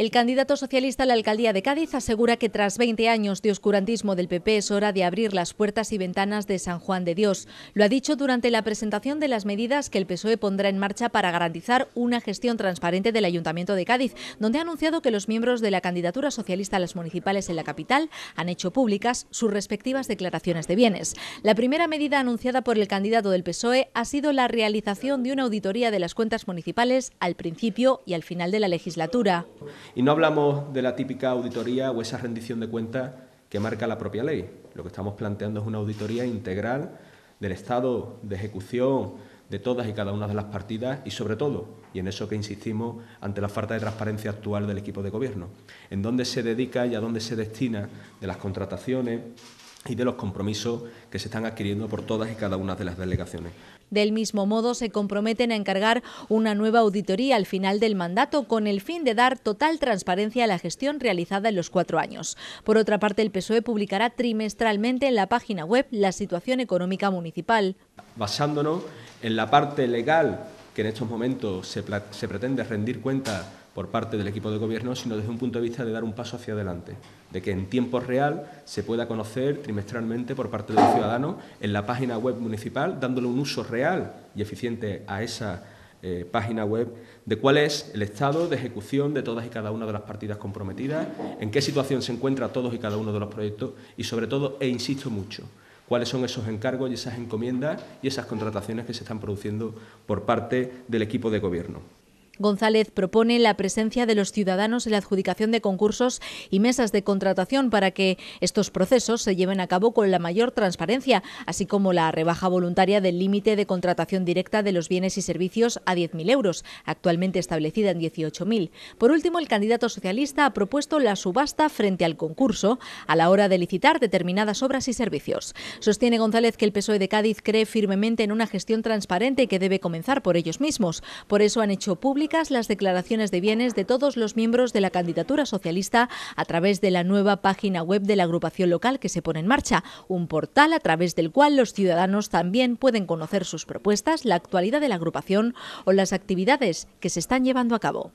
El candidato socialista a la alcaldía de Cádiz asegura que tras 20 años de oscurantismo del PP es hora de abrir las puertas y ventanas de San Juan de Dios. Lo ha dicho durante la presentación de las medidas que el PSOE pondrá en marcha para garantizar una gestión transparente del Ayuntamiento de Cádiz, donde ha anunciado que los miembros de la candidatura socialista a las municipales en la capital han hecho públicas sus respectivas declaraciones de bienes. La primera medida anunciada por el candidato del PSOE ha sido la realización de una auditoría de las cuentas municipales al principio y al final de la legislatura. Y no hablamos de la típica auditoría o esa rendición de cuentas que marca la propia ley. Lo que estamos planteando es una auditoría integral del estado de ejecución de todas y cada una de las partidas y sobre todo, y en eso que insistimos, ante la falta de transparencia actual del equipo de gobierno, en dónde se dedica y a dónde se destina de las contrataciones, y de los compromisos que se están adquiriendo por todas y cada una de las delegaciones. Del mismo modo, se comprometen a encargar una nueva auditoría al final del mandato con el fin de dar total transparencia a la gestión realizada en los cuatro años. Por otra parte, el PSOE publicará trimestralmente en la página web la situación económica municipal. Basándonos en la parte legal, que en estos momentos se, se pretende rendir cuenta por parte del equipo de gobierno, sino desde un punto de vista de dar un paso hacia adelante, de que en tiempo real se pueda conocer trimestralmente por parte del ciudadano en la página web municipal, dándole un uso real y eficiente a esa eh, página web de cuál es el estado de ejecución de todas y cada una de las partidas comprometidas, en qué situación se encuentra todos y cada uno de los proyectos y, sobre todo, e insisto mucho, cuáles son esos encargos y esas encomiendas y esas contrataciones que se están produciendo por parte del equipo de gobierno. González propone la presencia de los ciudadanos en la adjudicación de concursos y mesas de contratación para que estos procesos se lleven a cabo con la mayor transparencia, así como la rebaja voluntaria del límite de contratación directa de los bienes y servicios a 10.000 euros, actualmente establecida en 18.000. Por último, el candidato socialista ha propuesto la subasta frente al concurso a la hora de licitar determinadas obras y servicios. Sostiene González que el PSOE de Cádiz cree firmemente en una gestión transparente que debe comenzar por ellos mismos. Por eso han hecho público las declaraciones de bienes de todos los miembros de la candidatura socialista a través de la nueva página web de la agrupación local que se pone en marcha, un portal a través del cual los ciudadanos también pueden conocer sus propuestas, la actualidad de la agrupación o las actividades que se están llevando a cabo.